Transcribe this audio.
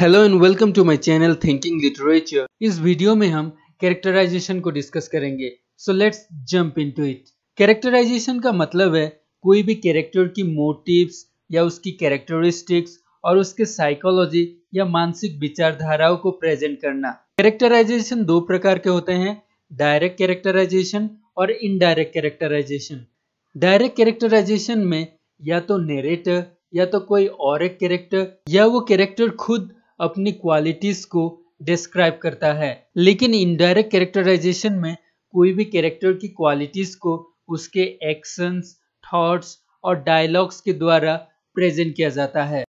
hello and welcome to my channel thinking literature इस video में हम कैरेक्टराइजेशन को डिस्कस करेंगे so let's jump into it characterization का मतलब है कोई भी कैरेक्टर की मोटिव्स या उसकी कैरेक्टरिस्टिक्स और उसके साइकोलॉजी या मानसिक विचारधाराओं को प्रेजेंट करना कैरेक्टराइजेशन दो प्रकार के होते हैं डायरेक्ट कैरेक्टराइजेशन और इनडायरेक्ट कैरेक्टराइजेशन डायरेक्ट कैरेक्टराइजेशन में या तो नेरेटर या तो कोई और एक कैरेक्टर या वो कैरेक्टर खुद अपनी क्वालिटीज़ को डिस्क्राइब करता है लेकिन इनडायरेक्ट कैरेक्टराइजेशन में कोई भी कैरेक्टर की क्वालिटीज़ को उसके एक्शंस थॉट्स और डायलॉग्स के द्वारा प्रेजेंट किया जाता है